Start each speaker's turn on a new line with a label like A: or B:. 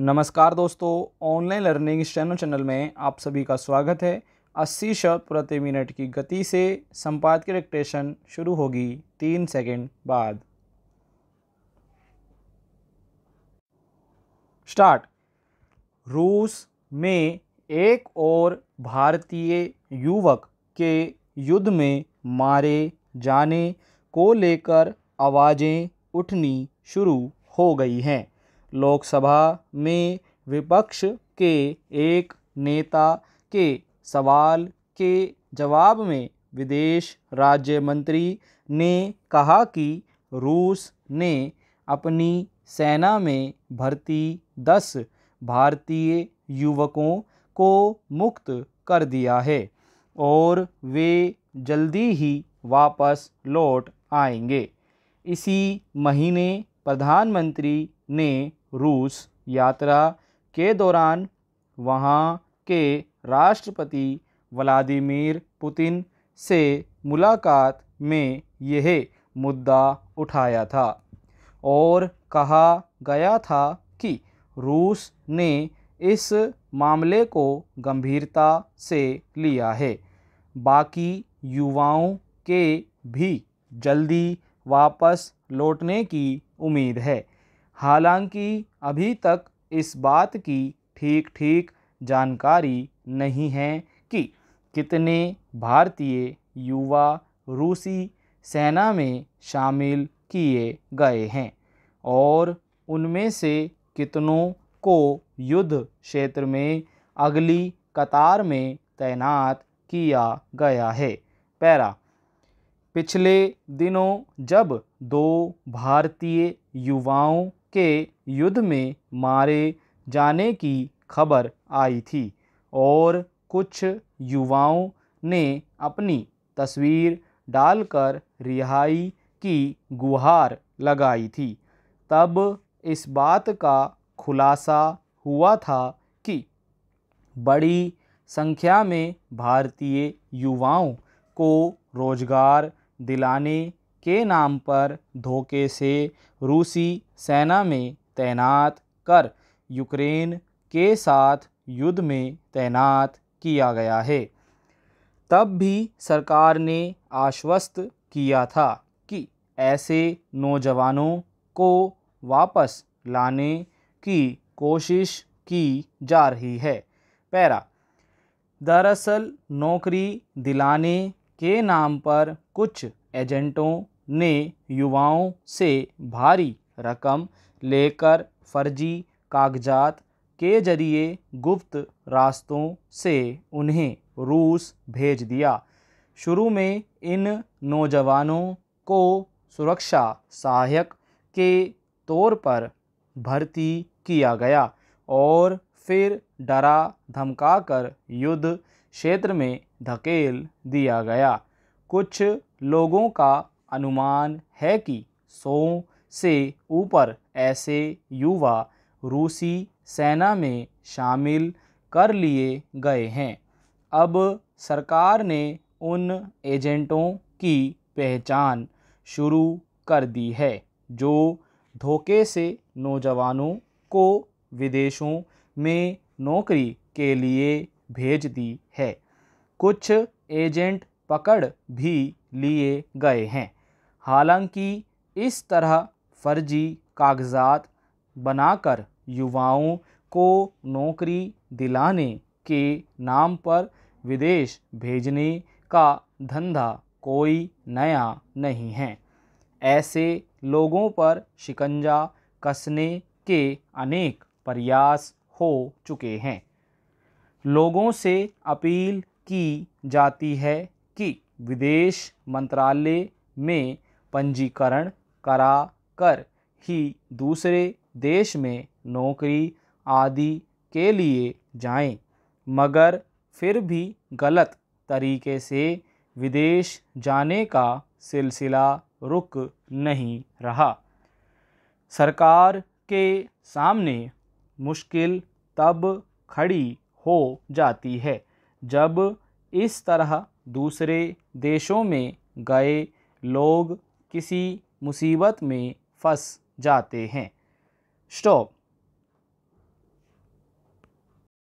A: नमस्कार दोस्तों online learning channel channel में आप सभी का स्वागत है 80 शब्द प्रति मिनट की गति से संपाद की डिक्टेशन शुरू होगी तीन सेकंड बाद स्टार्ट रूस में एक और भारतीय युवक के युद्ध में मारे जाने को लेकर आवाज़ें उठनी शुरू हो गई हैं लोकसभा में विपक्ष के एक नेता के सवाल के जवाब में विदेश राज्य मंत्री ने कहा कि रूस ने अपनी सेना में भर्ती दस भारतीय युवकों को मुक्त कर दिया है और वे जल्दी ही वापस लौट आएंगे इसी महीने प्रधानमंत्री ने रूस यात्रा के दौरान वहां के राष्ट्रपति व्लादिमीर पुतिन से मुलाकात में यह मुद्दा उठाया था और कहा गया था कि रूस ने इस मामले को गंभीरता से लिया है बाकी युवाओं के भी जल्दी वापस लौटने की उम्मीद है हालांकि अभी तक इस बात की ठीक ठीक जानकारी नहीं है कि कितने भारतीय युवा रूसी सेना में शामिल किए गए हैं और उनमें से कितनों को युद्ध क्षेत्र में अगली कतार में तैनात किया गया है पैरा पिछले दिनों जब दो भारतीय युवाओं के युद्ध में मारे जाने की खबर आई थी और कुछ युवाओं ने अपनी तस्वीर डालकर रिहाई की गुहार लगाई थी तब इस बात का खुलासा हुआ था कि बड़ी संख्या में भारतीय युवाओं को रोजगार दिलाने के नाम पर धोखे से रूसी सेना में तैनात कर यूक्रेन के साथ युद्ध में तैनात किया गया है तब भी सरकार ने आश्वस्त किया था कि ऐसे नौजवानों को वापस लाने की कोशिश की जा रही है पैरा दरअसल नौकरी दिलाने के नाम पर कुछ एजेंटों ने युवाओं से भारी रकम लेकर फर्जी कागजात के जरिए गुप्त रास्तों से उन्हें रूस भेज दिया शुरू में इन नौजवानों को सुरक्षा सहायक के तौर पर भर्ती किया गया और फिर डरा धमकाकर युद्ध क्षेत्र में धकेल दिया गया कुछ लोगों का अनुमान है कि सौ से ऊपर ऐसे युवा रूसी सेना में शामिल कर लिए गए हैं अब सरकार ने उन एजेंटों की पहचान शुरू कर दी है जो धोखे से नौजवानों को विदेशों में नौकरी के लिए भेज दी है कुछ एजेंट पकड़ भी लिए गए हैं हालांकि इस तरह फर्जी कागजात बनाकर युवाओं को नौकरी दिलाने के नाम पर विदेश भेजने का धंधा कोई नया नहीं है ऐसे लोगों पर शिकंजा कसने के अनेक प्रयास हो चुके हैं लोगों से अपील की जाती है कि विदेश मंत्रालय में पंजीकरण करा कर ही दूसरे देश में नौकरी आदि के लिए जाएं, मगर फिर भी गलत तरीके से विदेश जाने का सिलसिला रुक नहीं रहा सरकार के सामने मुश्किल तब खड़ी हो जाती है जब इस तरह दूसरे देशों में गए लोग किसी मुसीबत में फंस जाते हैं स्टॉप